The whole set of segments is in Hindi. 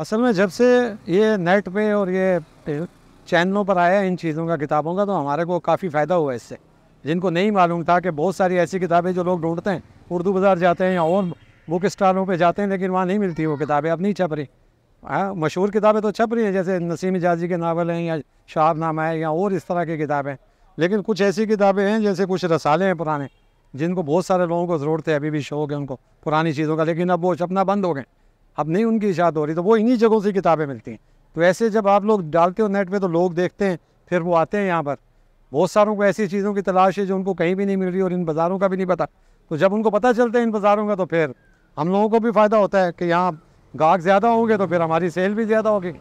असल में जब से ये नेट पे और ये चैनलों पर आया इन चीज़ों का किताबों का तो हमारे को काफ़ी फ़ायदा हुआ इससे जिनको नहीं मालूम था कि बहुत सारी ऐसी किताबें जो लोग ढूंढते हैं उर्दू बाज़ार जाते हैं या और बुक स्टालों पर जाते हैं लेकिन वहाँ नहीं मिलती वो किताबें अब नहीं छप रही हाँ मशहूर किताबें तो छप रही हैं जैसे नसीम जाजी के नावल हैं या शाहबनामा है या और इस तरह की किताबें लेकिन कुछ ऐसी किताबें हैं जैसे कुछ रसाले हैं पुराने जिनको बहुत सारे लोगों को ज़रूरत है अभी भी शौक है उनको पुरानी चीज़ों का लेकिन अब वो छपना बंद हो गए अब नहीं उनकी इशात हो रही तो वो इन्हीं जगहों से किताबें मिलती हैं तो ऐसे जब आप लोग डालते हो नेट पे तो लोग देखते हैं फिर वो आते हैं यहाँ पर बहुत सारों को ऐसी चीज़ों की तलाश है जो उनको कहीं भी नहीं मिल रही और इन बाज़ारों का भी नहीं पता तो जब उनको पता चलता है इन बाज़ारों का तो फिर हम लोगों को भी फ़ायदा होता है कि यहाँ गाहक ज़्यादा होंगे तो फिर हमारी सेल भी ज़्यादा होगी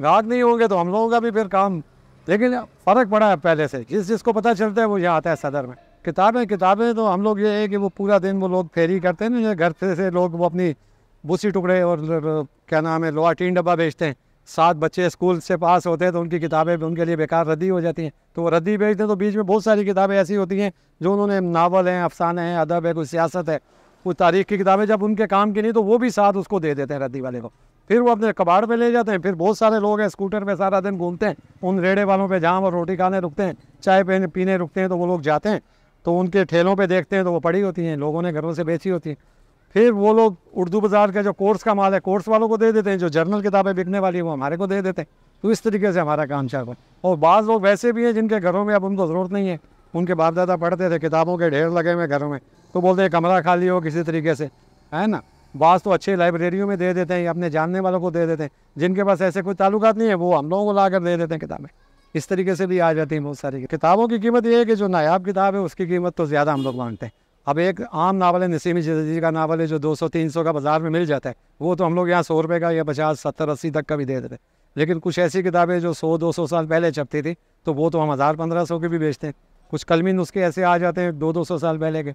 गाहक नहीं होंगे तो हम लोगों का भी फिर काम लेकिन फ़र्क पड़ा है पहले से जिस जिसको पता चलता है वो यहाँ आता है सदर में किताबें किताबें तो हम लोग ये है कि वो पूरा दिन वो लोग फेरी करते हैं ना घर से लोग वो अपनी बूसी टुकड़े और क्या नाम है लोहा टीन डब्बा बेचते हैं सात बच्चे स्कूल से पास होते हैं तो उनकी किताबें उनके लिए बेकार रद्दी हो जाती हैं तो वो रद्दी बेचते हैं तो बीच में बहुत सारी किताबें ऐसी होती हैं जो उन्होंने नावल हैं अफसाने हैं अदब है कुछ सियासत है कुछ तारीख की किताबें जब उनके काम की नहीं तो वो भी साथ उसको दे देते हैं रद्दी वाले को फिर वो अपने कबाड़ पे ले जाते हैं फिर बहुत सारे लोग हैं स्कूटर पे सारा दिन घूमते हैं उन रेड़े वालों पे जाम और रोटी खाने रुकते हैं चाय पीने पीने रुकते हैं तो वो लोग जाते हैं तो उनके ठेलों पे देखते हैं तो वो पड़ी होती हैं लोगों ने घरों से बेची होती हैं फिर वो लोग उर्दू बाज़ार का जो कोर्स का माल है कोर्स वालों को दे देते हैं जो जर्नल किताबें बिकने वाली हैं वो हमारे को दे देते हैं तो इस तरीके से हमारा काम चल रहा है और बाज़ लोग वैसे भी हैं जिनके घरों में अब उनको ज़रूरत नहीं है उनके बाप दादा पढ़ते थे किताबों के ढेर लगे हुए घरों में तो बोलते हैं कमरा खाली हो किसी तरीके से है ना बाज़ तो अच्छे लाइब्रेरियों में दे देते हैं अपने जानने वालों को दे देते हैं जिनके पास ऐसे कोई ताल्लुक नहीं है वो हम लोगों को ला कर दे देते हैं किताबें इस तरीके से भी आ जाती हैं बहुत सारी किताबों की कीमत ये है कि जो नायाब किताब है उसकी कीमत तो ज़्यादा हम लोग मांगते हैं अब एक आम नावल है नसीम जदी का नावल है जो 200-300 का बाज़ार में मिल जाता है वो तो हम लोग यहाँ सौ रुपये का या पचास सत्तर अस्सी तक का भी दे देते हैं लेकिन कुछ ऐसी किताबें जो सौ दो सौ साल पहले छपती थी तो वो तो हम हज़ार पंद्रह सौ के भी बेचते हैं कुछ कलमी नुस्खे ऐसे आ जाते हैं दो दो सौ साल पहले के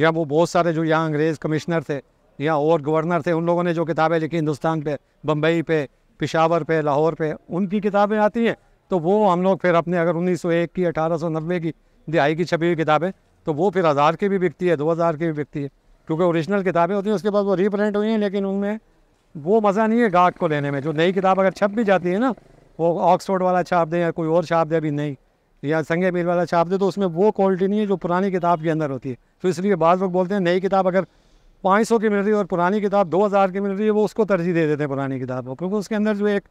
या वो बहुत सारे जो यहाँ अंग्रेज़ कमिश्नर थे या और गवर्नर थे उन लोगों ने जो किताबें लिखी हिंदुस्तान पे बम्बई पर पिशावर पे लाहौर पे उनकी किताबें आती हैं तो वो हम लोग फिर अपने अगर उन्नीस की अठारह की दिहाई की छपी हुई किताबें तो वो फिर हज़ार की भी बिकती है दो हज़ार की भी बिकती है क्योंकि ओरिजिनल किताबें होती हैं उसके बाद वो रीप्रिंट हुई हैं लेकिन उनमें वो मज़ा नहीं है गाहक को लेने में जो नई किताब अगर छप भी जाती है ना वो ऑक्सफोर्ड वाला छाप दें या कोई और छाप दे अभी नई या संगे मील वाला छाप दे तो उसमें वो क्वालिटी नहीं है जो पुरानी किताब के अंदर होती है तो इसलिए बाद लोग बोलते हैं नई किताब अगर 500 की मिल रही है और पुरानी किताब 2000 की मिल रही है वो उसको तरजीह दे देते हैं पुरानी किताब को क्योंकि उसके अंदर जो एक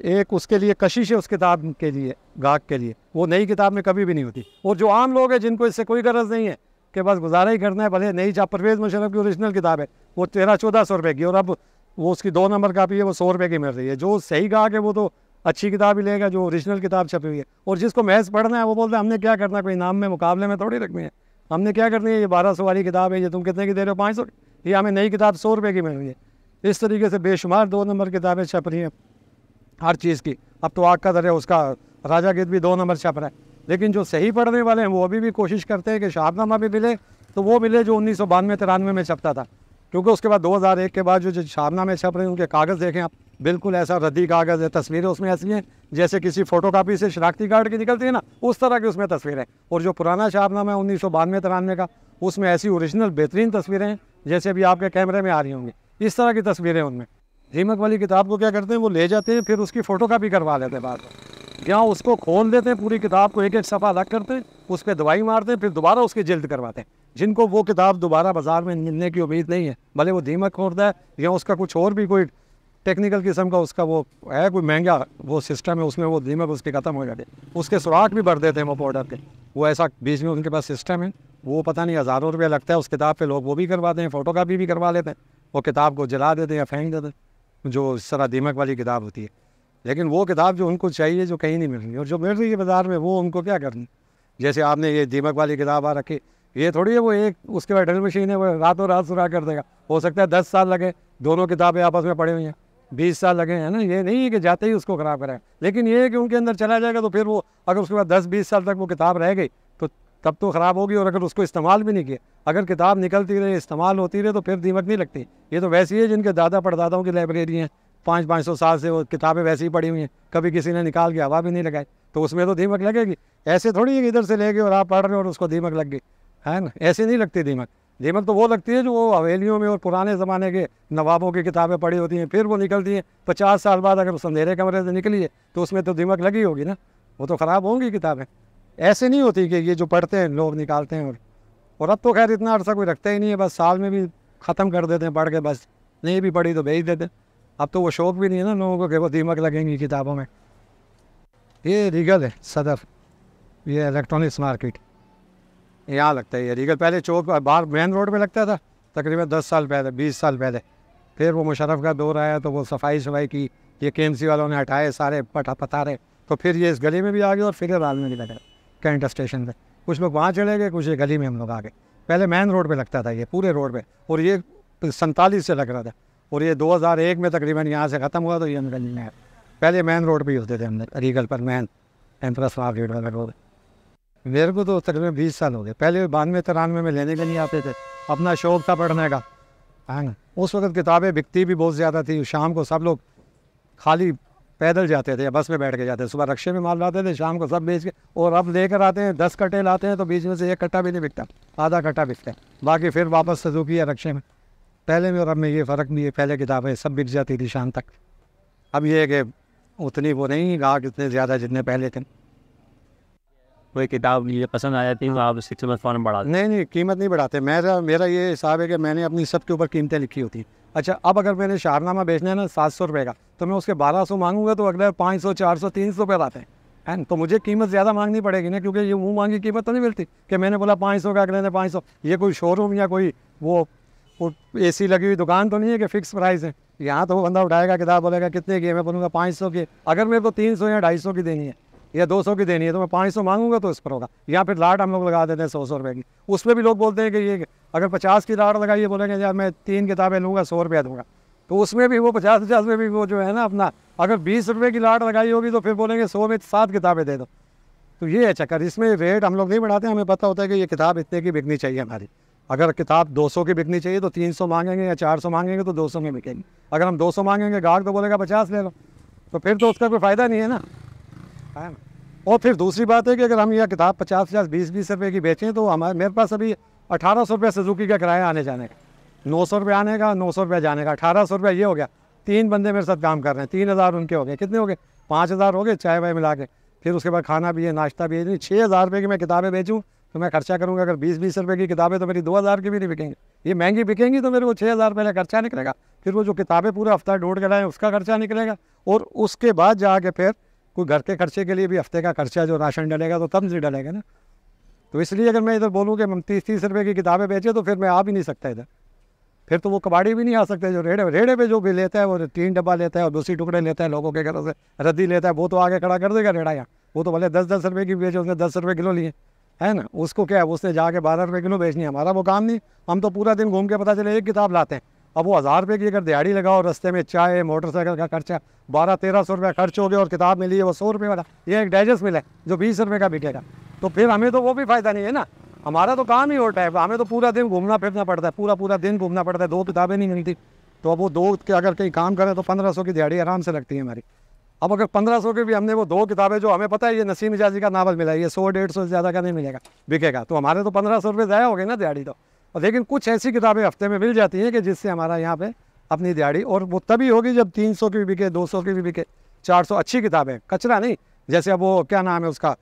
एक उसके लिए कशिश है उस किताब के लिए गाहक के लिए वो नई किताब में कभी भी नहीं होती और जो आम लोग हैं जिनको इससे कोई गरज नहीं है कि बस गुजारा ही करना है भले नई जहाँ परवेज़ मुशरफ की ओरिजिनल किताब है वो तेरह चौदह सौ रुपये की और अब वो उसकी दो नंबर कापी है वो सौ रुपये की मिल रही है जो सही गाहक है वो तो अच्छी किताब ही लेगा जो ओरिजिनल किताब छपी हुई है और जिसको महज पढ़ना है वो बोलते हैं हमने क्या करना कोई नाम में मुकाबले में थोड़ी रखनी है हमने क्या करनी है ये बारह सौ वाली किताब है ये तुम कितने की दे रहे हो पाँच सौ ये हमें नई किताब सौ रुपये की मिल रही है इस तरीके से बेशुमार दो नंबर किताबें छप रही हैं हर चीज़ की अब तो आग का दर है उसका राजा गीत भी दो नंबर छप रहा है लेकिन जो सही पढ़ने वाले हैं वो अभी भी कोशिश करते हैं कि शाहनामा भी मिले तो वो मिले जो उन्नीस सौ बानवे तिरानवे में छपता था क्योंकि उसके बाद 2001 के बाद जो जो छप रहे हैं उनके कागज़ देखें आप बिल्कुल ऐसा रद्दी कागज़ है तस्वीरें उसमें ऐसी हैं जैसे किसी फोटोकॉपी से शनाख्ती कार्ड की निकलती है ना उस तरह की उसमें तस्वीरें और जो पुराना शाहबनामा है उन्नीस सौ बानवे तिरानवे का उसमें ऐसी औरिजिनल बेहतरीन तस्वीरें हैं जैसे अभी आपके कैमरे में आ रही होंगी इस तरह की तस्वीरें उनमें दीमक वाली किताब को क्या करते हैं वो ले जाते हैं फिर उसकी फ़ोटो कापी करवा लेते हैं बाद में या उसको खोल देते हैं पूरी किताब को एक एक सफ़ा अलग करते हैं उस पर दवाई मारते हैं फिर दोबारा उसकी जल्द करवाते हैं जिनको वो किताब दोबारा बाज़ार में मिलने की उम्मीद नहीं है भले वो दीमक खोलता है या उसका कुछ और भी कोई टेक्निकल किस्म का उसका वो है कोई महंगा वो सिस्टम है उसमें वो दीमक उसके ख़त्म हो जाते उसके सुराख भी भर देते हैं वो पाउडर के वो ऐसा बीच में उनके पास सिस्टम है वो पता नहीं हज़ारों रुपया लगता है उस किताब पे लोग वो भी करवाते हैं फ़ोटो कापी भी करवा लेते हैं वो किताब को जला देते हैं या फेंक देते हैं जो इस तरह दीमक वाली किताब होती है लेकिन वो किताब जो उनको चाहिए जो कहीं नहीं मिल रही और जो मिल रही है बाज़ार में वो उनको क्या करनी जैसे आपने ये दीमक वाली किताब आ रखी ये थोड़ी है वो एक उसके बाद ड्रिल मशीन है वो रातों रात सुरा कर देगा हो सकता है दस साल लगे दोनों किताबें आपस में पड़ी हुई हैं बीस साल लगे हैं ना ये नहीं है कि जाते ही उसको ख़राब करें लेकिन ये है कि उनके अंदर चला जाएगा तो फिर वो अगर उसके बाद दस बीस साल तक वो किताब रह गई तब तो ख़राब होगी और अगर उसको इस्तेमाल भी नहीं किया अगर किताब निकलती रहे इस्तेमाल होती रहे तो फिर दीमक नहीं लगती ये तो वैसी है जिनके दादा पड़दादाओं की लाइब्रेरी हैं पाँच पाँच सौ साल से वो किताबें वैसी ही पड़ी हुई हैं कभी किसी ने निकाल के हवा भी नहीं लगाई तो उसमें तो दीमक लगेगी ऐसे थोड़ी है इधर से ले गए और आप पढ़ रहे हो और उसको दीमक लग गई है ना ऐसे नहीं लगती दीमक दीमक तो वो लगती है जो वो हवेलियों में और पुराने ज़माने के नवाबों की किताबें पढ़ी होती हैं फिर वो निकलती हैं पचास साल बाद अगर उस अंधेरे कमरे से निकली है तो उसमें तो दीमक लगी होगी ना वो तो ख़राब होंगी किताबें ऐसे नहीं होती कि ये जो पढ़ते हैं लोग निकालते हैं और और अब तो खैर इतना अर्सा कोई रखता ही नहीं है बस साल में भी ख़त्म कर देते हैं पढ़ के बस नहीं भी पढ़ी तो भेज देते अब तो वो शौक भी नहीं है ना लोगों को कि वो दीमक लगेंगी किताबों में ये रीगल है सदर ये इलेक्ट्रॉनिक्स मार्केट यहाँ लगता है ये रीगल पहले चौक बाहर मेन रोड पर लगता था तकरीबन दस साल पहले बीस साल पहले फिर वो मुशरफ का दौर आया तो वो सफाई सफाई की ये के वालों ने हटाए सारे पटा पतारे तो फिर ये इस गली में भी आ गए और फिर राल में भी लगा इंटर स्टेशन पर कुछ लोग वहाँ चले गए कुछ ये गली में हम लोग आ गए पहले मेन रोड पर लगता था ये पूरे रोड पर और ये सैंतालीस से लग रहा था और ये 2001 में तकरीबन यहाँ से ख़त्म हुआ तो ये अंदर में पहले मेन रोड पर ही होते थे हमने रीगल पर मैन एम्प्रेस मार्केट वाला रोड मेरे को तो तकरीबन बीस साल हो गए पहले बानवे तिरानवे में लेने के लिए आते थे अपना शौक था पढ़ने का है हाँ, ना उस वक्त किताबें बिकती भी बहुत ज़्यादा थी शाम को सब लोग खाली पैदल जाते थे या बस में बैठ के जाते थे सुबह रक्शे में माल लाते थे शाम को सब बेच के और अब लेकर आते हैं दस कट्टे लाते हैं तो बीच में से एक कट्टा भी नहीं बिकता आधा कट्टा बिकता है बाकी फिर वापस रुकी है रक्शे में पहले में और अब में ये फ़र्क नहीं है पहले किताबें सब बिक जाती थी शाम तक अब ये है कि उतनी वो नहीं गाहक इतने ज़्यादा जितने पहले थे कोई किताब मुझे पसंद आ जाती है तो हाँ। आप उसकी कीमत फ़ौरन बढ़ा नहीं नहीं कीमत नहीं बढ़ाते मेरा मेरा ये हिसाब है कि मैंने अपनी सब के ऊपर कीमतें लिखी होती हैं अच्छा अब अगर मैंने शारनामा बेचना है ना सात सौ रुपये का तो मैं उसके बारह सौ मांगूंगा तो अगले पाँच सौ चार सौ तीन सौ रुपये लाते हैं एंड तो मुझे कीमत ज़्यादा मांगनी पड़ेगी ना क्योंकि ये मुँह मांगी कीमत तो नहीं मिलती कि मैंने बोला पाँच सौ का अगले ने पाँच सौ ये कोई शोरूम या कोई वो ए सी लगी हुई दुकान तो नहीं है कि फ़िक्स प्राइस है यहाँ तो वो बंदा उठाएगा किताब बोलेगा कितने की है मैं बोलूँगा पाँच सौ की अगर मेरे को तीन सौ या ढाई सौ की देनी है या 200 की देनी है तो मैं 500 मांगूंगा तो इस पर होगा या फिर लाट हम लोग लगा देते हैं सौ सौ रुपये की उसमें भी लोग बोलते हैं कि ये अगर पचास की लाट लगाइए बोलेंगे यार मैं तीन किताबें लूँगा सौ रुपया दूंगा तो उसमें भी वो पचास पचास में भी वो जो है ना अपना अगर बीस रुपये की लाट लगाई होगी तो फिर बोलेंगे सौ में सात किताबें दे दो तो ये है चक्कर इसमें रेट हम लोग नहीं बढ़ाते हमें पता होता है कि ये किताब इतने की बिकनी चाहिए हमारी अगर किताब 200 की बिकनी चाहिए तो 300 मांगेंगे या 400 मांगेंगे तो 200 में बिकेंगे अगर हम 200 मांगेंगे गाहक तो बोलेगा 50 ले लो तो फिर तो उसका कोई फ़ायदा नहीं है ना है ना और फिर दूसरी बात है कि अगर हम यह किताब पचास पचास बीस बीस रुपये की बेचें तो हमारे मेरे पास अभी अठारह सौ रुपया सुजुकी का किराया आने जाने का नौ सौ रुपये आने का नौ सौ रुपये जाने का अठारह सौ रुपया ये हो गया तीन बंदे मेरे साथ काम कर रहे हैं तीन हज़ार उनके हो गए कितने हो गए पाँच हज़ार हो गए चाय वाय मिला के फिर उसके बाद खाना भी है नाश्ता भी है छः हज़ार रुपये की मैं किताबें बेचूँ तो मैं खर्चा करूँगा अगर बीस बीस रुपये की किताबें तो मेरी दो हज़ार की भी नहीं बिकेंगी ये महंगी बिकेंगी तो मेरे को छः हज़ार रुपये का खर्चा निकलेगा फिर वो जो किताबें पूरा हफ्ता ढूंढ के लाएँ उसका खर्चा निकलेगा और उसके बाद जाके फिर कोई घर के खर्चे के लिए भी हफ्ते का खर्चा जो राशन डलेगा तो तब से डलेगा ना तो इसलिए अगर मैं इधर बोलूँ कि हम तीस तीस रुपये की किताबें बेचें तो फिर मैं आ भी नहीं सकता इधर फिर तो वो कबाड़ी भी नहीं आ सकते जो रेड़े रेड़े पे जो भी लेता है वो तीन डब्बा लेता है और दूसरी टुकड़े लेता है लोगों के घरों से रद्दी लेता है वो तो आगे खड़ा कर देगा रेड़ा यहाँ वो तो भले दस दस रुपये की बेचे उसने दस रुपये किलो लिए है ना उसको क्या है उसने जाके बारह रुपये किलो बेचनी है हमारा वो काम नहीं हम तो पूरा दिन घूम के पता चले एक किताब लाते हैं अब वो हज़ार रुपये की अगर दिहाड़ी लगाओ रस्ते में चाय मोटरसाइकिल का खर्चा बारह तेरह सौ रुपया खर्च हो गया और किताब मिली है वो सौ रुपये वाला ये एक डाइजेस्ट मिला है जो बीस रुपये का बिकेगा तो फिर हमें तो वो भी फ़ायदा नहीं है ना हमारा तो काम ही होता है हमें तो पूरा दिन घूमना फिरना पड़ता है पूरा पूरा दिन घूमना पड़ता है दो किताबें नहीं मिलती तो अब वो दो के अगर कहीं काम करें तो पंद्रह सौ की दिहाड़ी आराम से लगती है हमारी अब अगर पंद्रह सौ की भी हमने वो दो किताबें जो हमें पता है ये नसीम इजाजी का नावल मिला है ये सौ डेढ़ सौ से ज़्यादा का नहीं मिलेगा बिकेगा तो हमारे तो पंद्रह सौ रुपये ज़्यादा हो गए ना दिहाड़ी तो और लेकिन कुछ ऐसी किताबें हफ्ते में मिल जाती हैं कि जिससे हमारा यहाँ पर अपनी दिहाड़ी और वो तभी होगी जब 300 की भी बिके 200 की भी बिके 400 अच्छी किताबें कचरा नहीं जैसे अब वो क्या नाम है उसका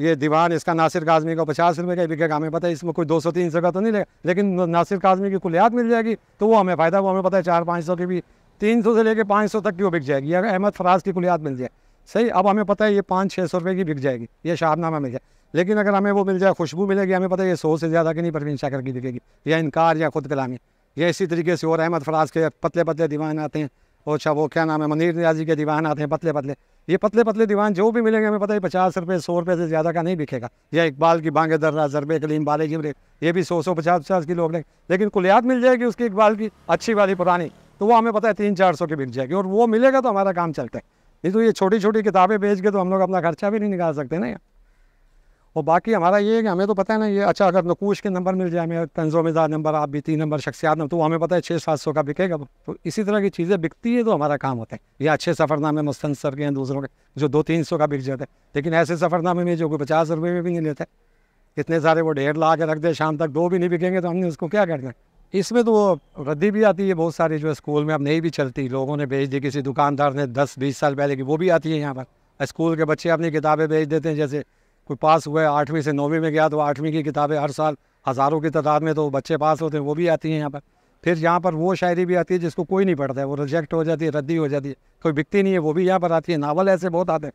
ये दीवान इसका नासिर काजमी का पचास रुपये का बिकेगा हमें पता है इसमें कोई दो सौ तीन सौ का तो नहीं लेगा लेकिन नासिर काजमी की कुलियात मिल जाएगी तो वो हमें फ़ायदा वो हमें पता है चार पाँच सौ की भी तीन सौ से लेकर पाँच सौ तक की वो बिक जाएगी अगर अहमद फराज की कुलियात मिल जाए सही अब हमें पता है ये पाँच छः सौ रुपये की बिक जाएगी ये शाहनामा मिल जाए लेकिन अगर हमें वो मिल जाए खुशबू मिलेगी हमें पता है ये सौ से ज़्यादा की नहीं परवीन शाकर की दिखेगी या इनकार या खुद कलामी या इसी तरीके से और अहमद फराज के पतले पतले दीवान आते हैं और अच्छा वो क्या नाम है मनीर न्याजी के दीवान आते हैं पतले पतले ये पतले पतले दीवान जो भी मिलेंगे हमें पता है पचास रुपये सौ रुपये से ज़्यादा का नहीं बिकेगा या इकबाल की बांगे दर्रा जरबे कलीम बाले जिमरे ये भी सौ सौ पचास पचास की लोग लेंगे लेकिन कुलियात मिल जाएगी उसकी इकबाल की अच्छी वाली पुरानी तो वो हमें पता है तीन चार सौ की बिक जाएगी और वो मिलेगा तो हमारा काम चलता है नहीं तो ये छोटी छोटी किताबें बेच के तो हम लोग अपना खर्चा भी नहीं निकाल सकते ना यार और बाकी हमारा ये है कि हमें तो पता है ना ये अच्छा अगर नकूश के नंबर मिल जाए हमें मिजाज नंबर आप भी तीन नंबर शख्सियात नंबर तो हमें पता है छः सात सौ का बिकेगा तो इसी तरह की चीज़ें बिकती है तो हमारा काम होता है ये अच्छे सफ़रनामे मुस्तर के हैं दूसरों के जो दो तीन सौ का बिक जाते हैं लेकिन ऐसे सफ़रनामे में जो कोई पचास रुपये में भी नहीं लेते इतने सारे वो ढेर ला के रख दे शाम तक दो भी नहीं बिकेंगे तो हमने उसको क्या करना है इसमें तो वो रद्दी भी आती है बहुत सारी जो स्कूल में अब नहीं भी चलती लोगों ने भेज दी किसी दुकानदार ने दस बीस साल पहले की वो भी आती है यहाँ पर स्कूल के बच्चे अपनी किताबें भेज देते हैं जैसे कोई पास है आठवीं से नौवीं में गया तो आठवीं की किताबें हर साल हज़ारों की तादाद में तो बच्चे पास होते हैं वो भी आती हैं यहाँ पर फिर यहाँ पर वो शायरी भी आती है जिसको कोई नहीं पढ़ता है वो रिजेक्ट हो जाती है रद्दी हो जाती है कोई बिकती नहीं है वो भी यहाँ पर आती है नावल ऐसे बहुत आते हैं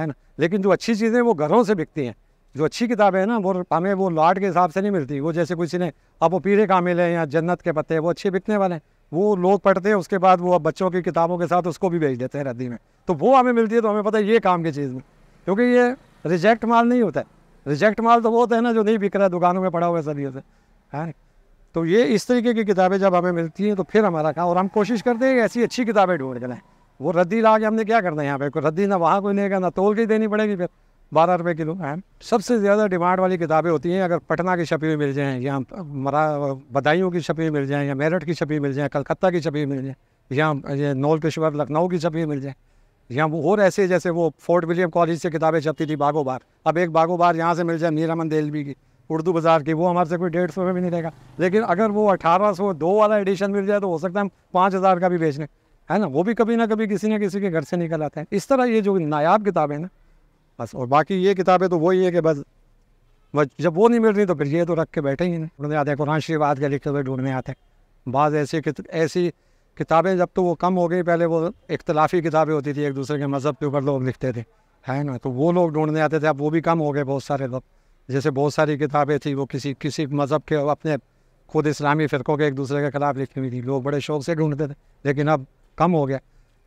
है ना लेकिन जो अच्छी चीज़ें वो घरों से बिकती हैं जो अच्छी किताबें हैं ना वो हमें वो लाट के हिसाब से नहीं मिलती वो जैसे किसी ने अब वो पीरे कामिल हैं या जन्नत के पत्ते वो अच्छे बिकने वाले हैं वो लोग पढ़ते हैं उसके बाद वो अब बच्चों की किताबों के साथ उसको भी भेज देते हैं रद्दी में तो वो हमें मिलती है तो हमें पता है ये काम की चीज़ में क्योंकि ये रिजेक्ट माल नहीं होता है रिजेक्ट माल तो वो होता है ना जो नहीं बिक रहा है दुकानों में पड़ा हुआ सदियों से है तो ये इस तरीके की किताबें जब हमें मिलती हैं तो फिर हमारा काम और हम कोशिश करते हैं ऐसी अच्छी किताबें ढूंढ जाएँ वो रद्दी ला के हमने क्या करना है यहाँ पे कोई रद्दी ना वहाँ कोई लेगा ना तोल के देनी पड़ेगी फिर बारह रुपये किलो है सबसे ज़्यादा डिमांड वाली किताबें होती हैं अगर पटना की छपी हुई मिल जाएँ या मरा बदायूँ की छपी मिल जाएँ या मेरठ की छपी मिल जाएँ कलकत्ता की छपी मिल जाएँ या ये नौलकेश्वर लखनऊ की छपी मिल जाएँ यहाँ और ऐसे जैसे वो फोर्ट विलियम कॉलेज से किताबें छपती थी बागो बार अब एक बागो बार यहाँ से मिल जाए मीरा मंदेल देलवी की उर्दू बाज़ार की वो हमारे से कोई डेढ़ सौ में भी नहीं रहेगा लेकिन अगर वो अठारह सौ दो वाला एडिशन मिल जाए तो हो सकता है हम पाँच हज़ार का भी बेच लें है ना वो भी कभी ना कभी किसी ना किसी के घर से निकल आते हैं इस तरह ये जो नायाब किताबें ना बस और बाकी ये किताबें तो वही है कि बस बस जब वो नहीं मिल रही तो फिर ये तो रख के बैठे ही नहीं ढूंढने आते हैं कुरान शरीफ आज के लिखते हुए ढूंढने आते हैं बाज़ ऐसे ऐसी किताबें जब तो वो कम हो गई पहले वो इख्तलाफी किताबें होती थी एक दूसरे के मज़हब के ऊपर लोग लिखते थे है ना तो वो लोग ढूंढने आते थे अब वो भी कम हो गए बहुत सारे लोग जैसे बहुत सारी किताबें थी वो किसी किसी मज़हब के अपने खुद इस्लामी फ़िरक़ों के एक दूसरे के ख़िलाफ़ लिखी हुई थी लोग बड़े शौक से ढूंढते थे लेकिन अब कम हो गया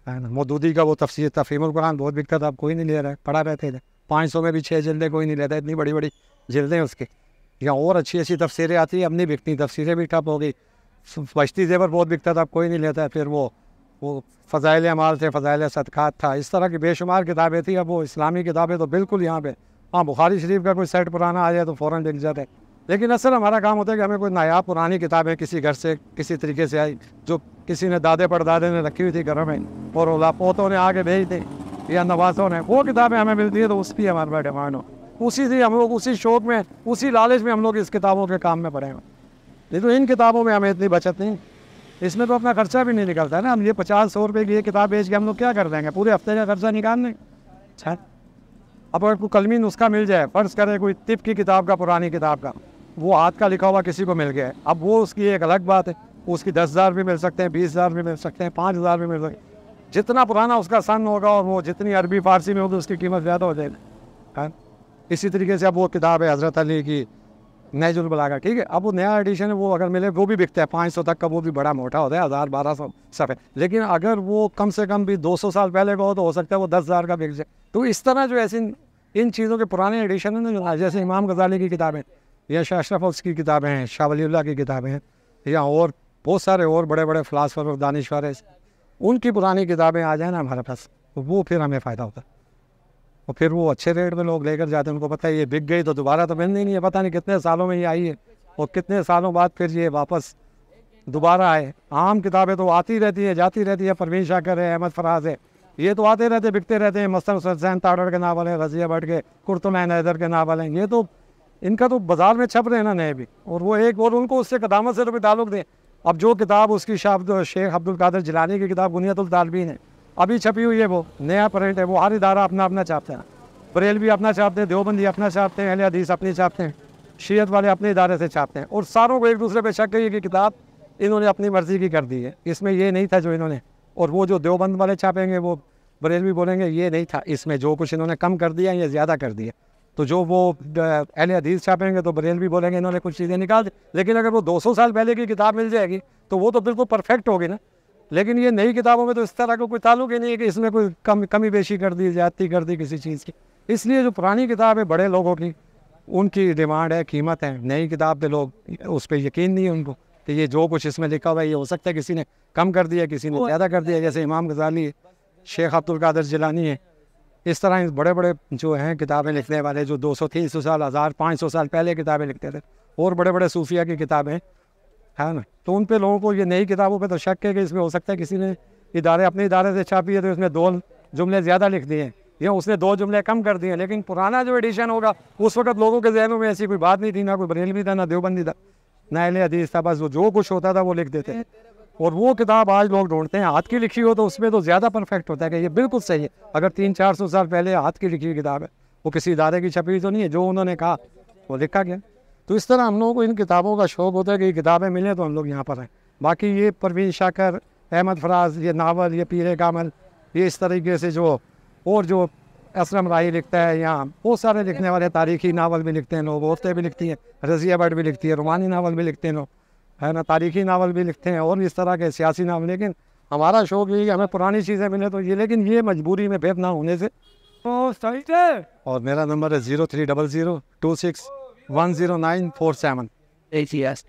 है ना मोदूदी का वो तफसीर तफीम कुरान बहुत बिकता था अब कोई नहीं ले रहा है पढ़ा रहते थे पाँच सौ में भी छः जिल्दें कोई नहीं लेता इतनी बड़ी बड़ी जिल्दें उसके या और अच्छी अच्छी तफसीरें आती हैं अब नहीं बिकती तफसीरें भी ठप हो गई बश्ती जेवर बहुत बिकता था कोई नहीं लेता फिर वो वो फ़जाइल अमाल थे फ़जाइल सदक़ात था इस तरह की बेशुमार किताबें थी अब वो इस्लामी किताबें तो बिल्कुल यहाँ पे हाँ बुखारी शरीफ का कोई सेट पुराना आ जाए तो फ़ौर लिख जाते हैं लेकिन असल हमारा काम होता है कि हमें कोई नायाब पुरानी किताबें किसी घर से किसी तरीके से आई जो किसी ने दादे पड़दादे ने रखी हुई थी घरों में और पोतों ने आगे भेज दी या नवासों ने वो किताबें हमें मिलती है तो उस पर हमारे डिमांड हो उसी से हम लोग उसी शौक में उसी लालच में हम लोग इस किताबों के काम में पड़े हैं नहीं तो इन किताबों में हमें इतनी बचत नहीं इसमें तो अपना खर्चा भी नहीं निकलता है ना हम ये पचास सौ रुपये की ये किताब बेच के हम लोग क्या कर देंगे पूरे हफ्ते का खर्चा निकाल लें अच्छा अब अगर कोई कलमी नुस्खा मिल जाए फ़र्ज करें कोई तिप की किताब का पुरानी किताब का वो हाथ का लिखा हुआ किसी को मिल गया अब वो उसकी एक अलग बात है उसकी दस हज़ार भी मिल सकते हैं बीस हज़ार भी मिल सकते हैं पाँच हज़ार भी मिल सकते हैं जितना पुराना उसका सन होगा और वो जितनी अरबी फारसी में होगी उसकी कीमत ज़्यादा हो जाएगी हाँ। इसी तरीके से अब वो किताब है हज़रत अली की नेजुल का ठीक है अब वो नया एडिशन है वो अगर मिले वो भी बिकता है पाँच सौ तक का वो भी बड़ा मोटा होता है हज़ार बारह सौ सफ़ेद लेकिन अगर वो कम से कम भी दो सौ साल पहले का हो तो हो सकता है वो दस हज़ार का बिक जाए तो इस तरह जो ऐसे इन चीज़ों के पुराने एडिशन हैं जैसे इमाम गजाली की किताबें या शाह अशरफ अफ्स की किताबें हैं शाह वली की किताबें हैं या और बहुत सारे और बड़े बड़े फ़िलासफ़र और दानश्वर हैं उनकी पुरानी किताबें आ जाए ना हमारे पास वो फिर हमें फ़ायदा होता है और फिर वो अच्छे रेट में लोग लेकर जाते हैं उनको पता है ये बिक गई तो दोबारा तो मिलनी नहीं है पता नहीं कितने सालों में ये आई है और कितने सालों बाद फिर ये वापस दोबारा आए आम किताबें तो आती रहती है जाती रहती है परवीन शाकर है अहमद फराज है ये तो आते रहते बिकते रहते हैं मस्तर हुसैन ताड़ के नावल हैं रजिया भट्ट के कुर्तुनैन हैदर के नावल हैं ये तो इनका तो बाज़ार में छप रहे हैं ना नए भी और वो एक और उनको उससे कदामत से तो भी ताल्लुक दें अब जो किताब उसकी शाह शेख अब्दुल कादर जिलानी की किताब बुनियादुल तालबीन है अभी छपी हुई है वो नया प्रिंट है वो हर इदारा अपना अपना चाहते हैं बरेल भी अपना चाहते हैं देवबंदी अपना चाहते हैं अहल हदीस अपनी चाहते हैं शीयत वाले अपने इदारे से चाहते हैं और सारों को एक दूसरे पर शक है कि किताब इन्होंने अपनी मर्ज़ी की कर दी है इसमें ये नहीं था जो इन्होंने और वो जो देवबंद वाले छापेंगे वो बरेल भी बोलेंगे ये नहीं था इसमें जो कुछ इन्होंने कम कर दिया या ज़्यादा कर दिया तो जो वो अहल हदीस छापेंगे तो बरेल भी बोलेंगे इन्होंने कुछ चीज़ें निकाल दी लेकिन अगर वो 200 साल पहले की किताब मिल जाएगी तो वो तो बिल्कुल परफेक्ट होगी ना लेकिन ये नई किताबों में तो इस तरह का को कोई ताल्लुक ही नहीं है कि इसमें कोई कम कमी बेशी कर दी जाती कर दी किसी चीज़ की इसलिए जो पुरानी किताब है बड़े लोगों की उनकी डिमांड है कीमत है नई किताब पे लोग उस पर यकीन नहीं है उनको कि ये जो कुछ इसमें लिखा हुआ है ये हो सकता है किसी ने कम कर दिया किसी ने ज़्यादा कर दिया जैसे इमाम गजाली है शेख अब्दुल कादर जिलानी है इस तरह बड़े बड़े जो हैं किताबें लिखने वाले जो 200 300 साल हज़ार पाँच सौ साल पहले किताबें लिखते थे और बड़े बड़े सूफिया की किताबें है हाँ ना तो उन पे लोगों को ये नई किताबों पे तो शक है कि इसमें हो सकता है किसी ने इदारे अपने इदारे से छापी है तो इसमें दो जुमले ज़्यादा लिख दिए या उसने दो जुमले कम कर दिए लेकिन पुराना जो एडिशन होगा उस वक्त लोगों के जहनों में ऐसी कोई बात नहीं थी ना कोई बरेलवी था ना देवबंदी था ना अहल अदीस था बस वो जो कुछ होता था वो लिख देते हैं और वो किताब आज लोग ढूंढते हैं हाथ की लिखी हो तो उसमें तो ज़्यादा परफेक्ट होता है कि ये बिल्कुल सही है अगर तीन चार सौ साल पहले हाथ की लिखी हुई किताब है वो किसी इदारे की छपी तो नहीं है जो उन्होंने कहा वो लिखा गया तो इस तरह हम लोगों को इन किताबों का शौक़ होता है कि ये किताबें मिलें तो हम लोग यहाँ पर हैं बाकी ये परवीन शाकर अहमद फराज ये नावल ये पीर कामल ये इस तरीके से जो और जो असलम राही लिखता है या बहुत सारे लिखने वाले तारीखी नावल भी लिखते हैं लोग औरतें भी लिखती हैं रजिया भट्ट भी लिखती है रोमानी नावल भी लिखते हैं लोग है ना तारीखी नावल भी लिखते हैं और इस तरह के सियासी नावल लेकिन हमारा शौक ये हमें पुरानी चीज़ें मिले तो ये लेकिन ये मजबूरी में भेद ना होने से और मेरा नंबर है zero three double zero two six 10947. ATS.